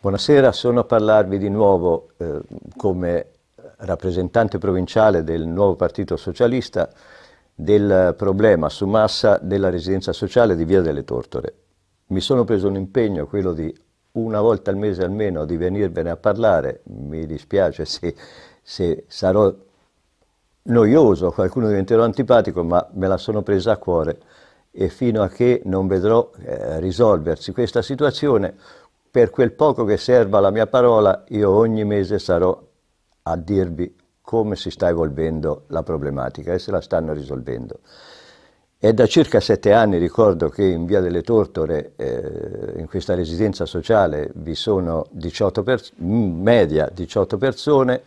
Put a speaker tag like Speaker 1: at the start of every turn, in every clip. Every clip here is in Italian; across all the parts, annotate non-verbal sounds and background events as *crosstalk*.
Speaker 1: Buonasera, sono a parlarvi di nuovo eh, come rappresentante provinciale del nuovo Partito Socialista del problema su massa della residenza sociale di Via delle Tortore. Mi sono preso un impegno, quello di una volta al mese almeno, di venirvene a parlare. Mi dispiace se, se sarò noioso, qualcuno diventerò antipatico, ma me la sono presa a cuore e fino a che non vedrò eh, risolversi questa situazione per quel poco che serva la mia parola, io ogni mese sarò a dirvi come si sta evolvendo la problematica e se la stanno risolvendo. È da circa sette anni, ricordo che in Via delle Tortore, eh, in questa residenza sociale, vi sono 18 in mm, media 18 persone,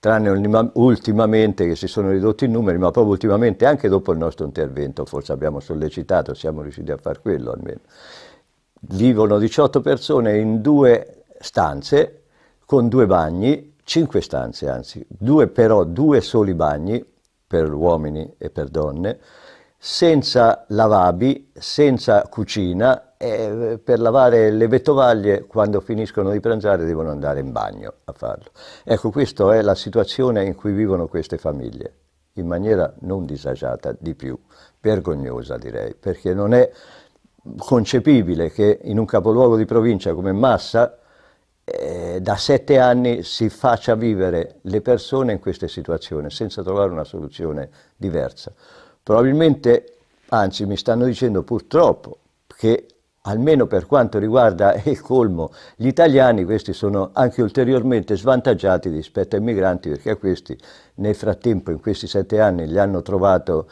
Speaker 1: tranne ultimamente che si sono ridotti i numeri, ma proprio ultimamente anche dopo il nostro intervento, forse abbiamo sollecitato, siamo riusciti a far quello almeno vivono 18 persone in due stanze con due bagni, cinque stanze anzi, due però due soli bagni per uomini e per donne, senza lavabi, senza cucina e eh, per lavare le vettovaglie quando finiscono di pranzare devono andare in bagno a farlo. Ecco, questa è la situazione in cui vivono queste famiglie, in maniera non disagiata di più, vergognosa direi, perché non è concepibile che in un capoluogo di provincia come Massa eh, da sette anni si faccia vivere le persone in queste situazioni senza trovare una soluzione diversa. Probabilmente, anzi mi stanno dicendo purtroppo, che almeno per quanto riguarda *laughs* il colmo, gli italiani questi sono anche ulteriormente svantaggiati rispetto ai migranti perché a questi nel frattempo in questi sette anni li hanno trovato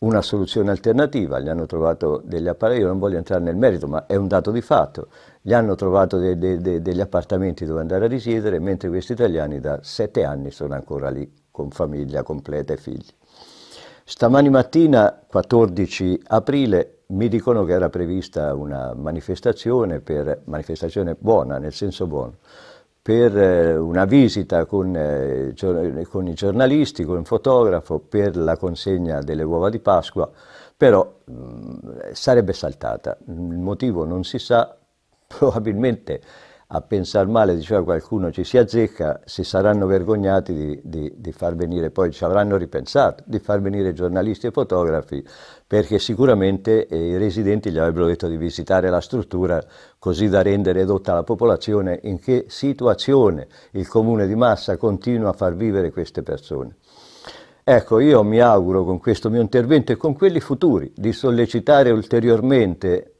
Speaker 1: una soluzione alternativa, gli hanno trovato degli appartamenti, io non voglio entrare nel merito, ma è un dato di fatto, gli hanno trovato de, de, de, degli appartamenti dove andare a risiedere, mentre questi italiani da sette anni sono ancora lì con famiglia completa e figli. Stamani mattina, 14 aprile, mi dicono che era prevista una manifestazione, per, manifestazione buona, nel senso buono, per eh, una visita con, eh, con, i giornalisti, con un fotografo, per la consegna delle uova di Pasqua, però mh, mm, sarebbe saltata. Il motivo non si sa, *laughs* probabilmente a pensare male, diceva qualcuno, ci si azzecca, si saranno vergognati di, di, di, far venire, poi ci avranno ripensato, di far venire giornalisti e fotografi, perché sicuramente eh, i residenti gli avrebbero detto di visitare la struttura così da rendere edotta la popolazione in che situazione il comune di Massa continua a far vivere queste persone. Ecco, io mi auguro con questo mio intervento e con quelli futuri di sollecitare ulteriormente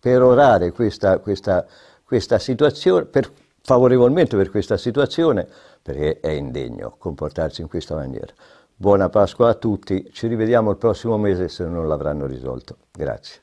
Speaker 1: per orare questa, questa questa situazione, per, favorevolmente per questa situazione, perché è indegno comportarsi in questa maniera. Buona Pasqua a tutti, ci rivediamo il prossimo mese se non l'avranno risolto. Grazie.